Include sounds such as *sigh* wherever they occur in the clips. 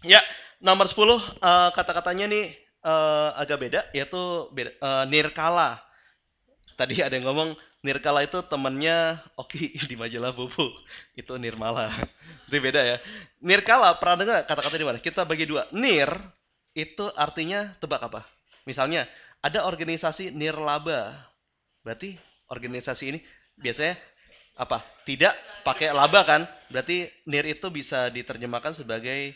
Ya, nomor 10 uh, eh, kata-katanya nih uh, agak beda yaitu beda, uh, nirkala. Tadi ada yang ngomong nirkala itu temannya Oki *laughs* di majalah Bobo. Itu nirmala. *laughs* itu beda ya. Nirkala pernah dengar kata-kata di mana? Kita bagi dua. Nir itu artinya tebak apa? Misalnya ada organisasi nirlaba. Berarti organisasi ini biasanya apa? Tidak pakai laba kan? Berarti nir itu bisa diterjemahkan sebagai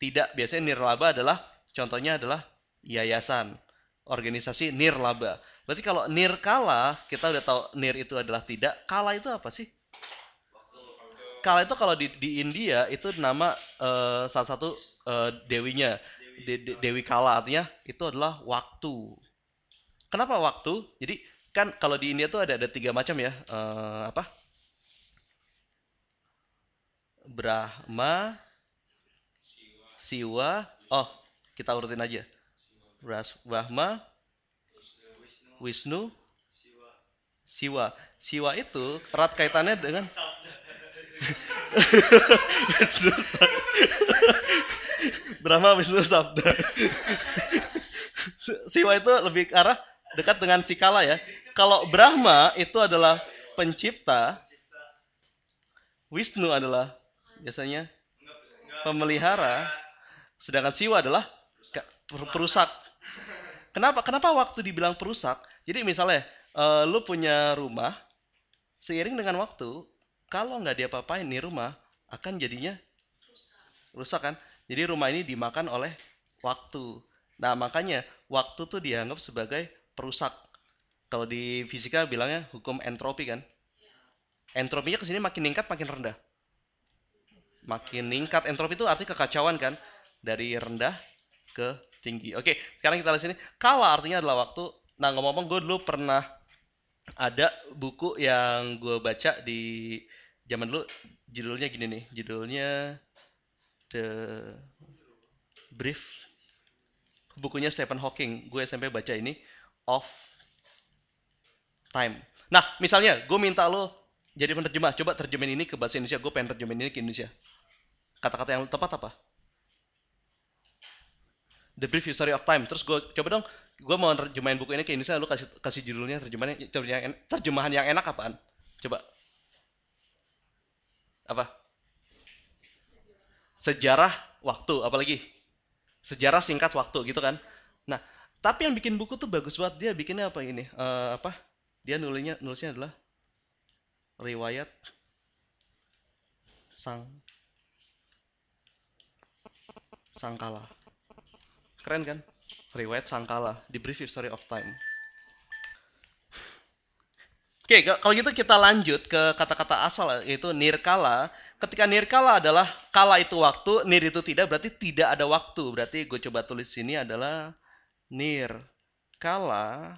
tidak, biasanya nirlaba adalah contohnya adalah yayasan, organisasi nirlaba. Berarti kalau nir kala, kita udah tahu nir itu adalah tidak. Kala itu apa sih? Kala itu kalau di, di India itu nama uh, salah satu uh, dewinya. De, de, Dewi Kala artinya itu adalah waktu. Kenapa waktu? Jadi kan kalau di India itu ada ada tiga macam ya. Uh, apa? Brahma, siwa, oh kita urutin aja. Ras, Brahma, Wisnu, siwa. Siwa itu erat kaitannya dengan *laughs* Brahma Wisnu Sabda. siwa itu lebih ke arah dekat dengan sikala ya. Kalau Brahma itu adalah pencipta, Wisnu adalah biasanya pemelihara, Sedangkan siwa adalah perusak. Kenapa? Kenapa waktu dibilang perusak? Jadi misalnya uh, lu punya rumah, seiring dengan waktu, kalau nggak diapa-apain ini rumah, akan jadinya rusak. rusak kan? Jadi rumah ini dimakan oleh waktu. Nah makanya waktu tuh dianggap sebagai perusak. Kalau di fisika bilangnya hukum entropi kan? Entropinya kesini makin ningkat, makin rendah. Makin ningkat entropi itu arti kekacauan kan? dari rendah ke tinggi. Oke, sekarang kita lihat sini. Kala artinya adalah waktu. Nah, ngomong-ngomong gue dulu pernah ada buku yang gue baca di zaman dulu judulnya gini nih. Judulnya The Brief bukunya Stephen Hawking. Gue SMP baca ini Of Time. Nah, misalnya gue minta lo jadi penerjemah, coba terjemahin ini ke bahasa Indonesia. Gue pengen terjemahin ini ke Indonesia. Kata-kata yang tepat apa? The Brief History of Time. Terus gue coba dong, gue mau terjemahin buku ini ke Indonesia, lu kasih kasih judulnya terjemahannya terjemahan yang, terjemahan yang enak apaan? Coba. Apa? Sejarah waktu, apalagi? Sejarah singkat waktu gitu kan. Nah, tapi yang bikin buku tuh bagus banget dia bikinnya apa ini? Uh, apa? Dia nulisnya nulisnya adalah riwayat sang sangkala Keren kan? Riwayat Sangkala, di Brief History of Time. Oke, okay, kalau gitu kita lanjut ke kata-kata asal yaitu nirkala. Ketika nirkala adalah kala itu waktu, nir itu tidak berarti tidak ada waktu. Berarti gue coba tulis sini adalah nirkala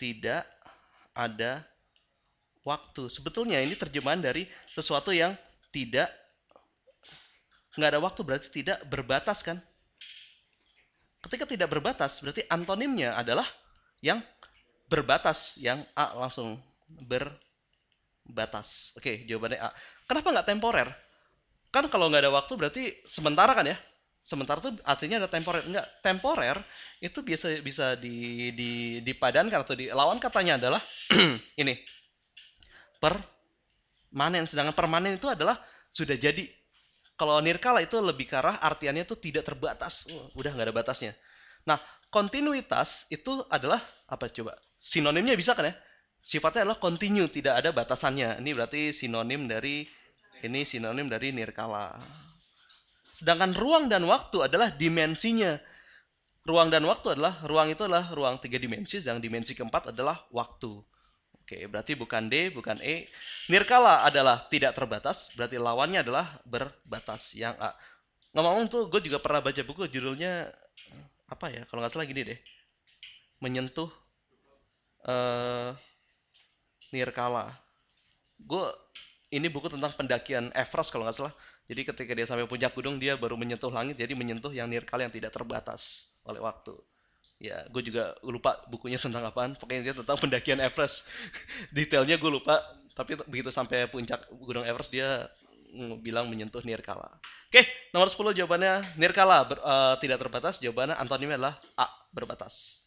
tidak ada waktu. Sebetulnya ini terjemahan dari sesuatu yang tidak nggak ada waktu berarti tidak berbatas kan? Ketika tidak berbatas, berarti antonimnya adalah yang berbatas, yang A langsung berbatas. Oke, jawabannya A. Kenapa nggak temporer? Kan kalau nggak ada waktu berarti sementara kan ya? Sementara itu artinya ada temporer. Nggak? temporer itu biasa bisa di, di, dipadankan atau di lawan katanya adalah *clears throat* ini. Permanen. Sedangkan permanen itu adalah sudah jadi kalau nirkala itu lebih ke arah artiannya itu tidak terbatas, uh, udah nggak ada batasnya. Nah, kontinuitas itu adalah apa coba? Sinonimnya bisa kan ya? Sifatnya adalah continue, tidak ada batasannya. Ini berarti sinonim dari ini sinonim dari nirkala. Sedangkan ruang dan waktu adalah dimensinya. Ruang dan waktu adalah ruang itu adalah ruang tiga dimensi, sedang dimensi keempat adalah waktu. Oke, berarti bukan D, bukan E. Nirkala adalah tidak terbatas, berarti lawannya adalah berbatas yang A. Ngomong-ngomong tuh, gue juga pernah baca buku judulnya apa ya? Kalau nggak salah gini deh, menyentuh uh, nirkala. Gue ini buku tentang pendakian Everest kalau nggak salah. Jadi ketika dia sampai puncak gunung dia baru menyentuh langit, jadi menyentuh yang nirkala yang tidak terbatas oleh waktu ya gue juga lupa bukunya tentang apaan pokoknya dia tentang pendakian Everest *laughs* detailnya gue lupa tapi begitu sampai puncak gunung Everest dia bilang menyentuh nirkala oke nomor 10 jawabannya nirkala ber, uh, tidak terbatas jawabannya antonimnya adalah a berbatas